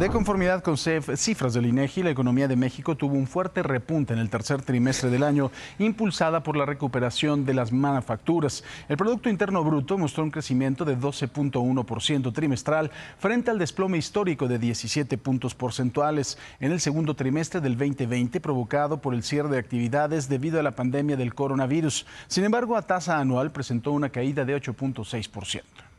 De conformidad con cifras del INEGI, la economía de México tuvo un fuerte repunte en el tercer trimestre del año, impulsada por la recuperación de las manufacturas. El Producto Interno Bruto mostró un crecimiento de 12.1% trimestral frente al desplome histórico de 17 puntos porcentuales en el segundo trimestre del 2020 provocado por el cierre de actividades debido a la pandemia del coronavirus. Sin embargo, a tasa anual presentó una caída de 8.6%.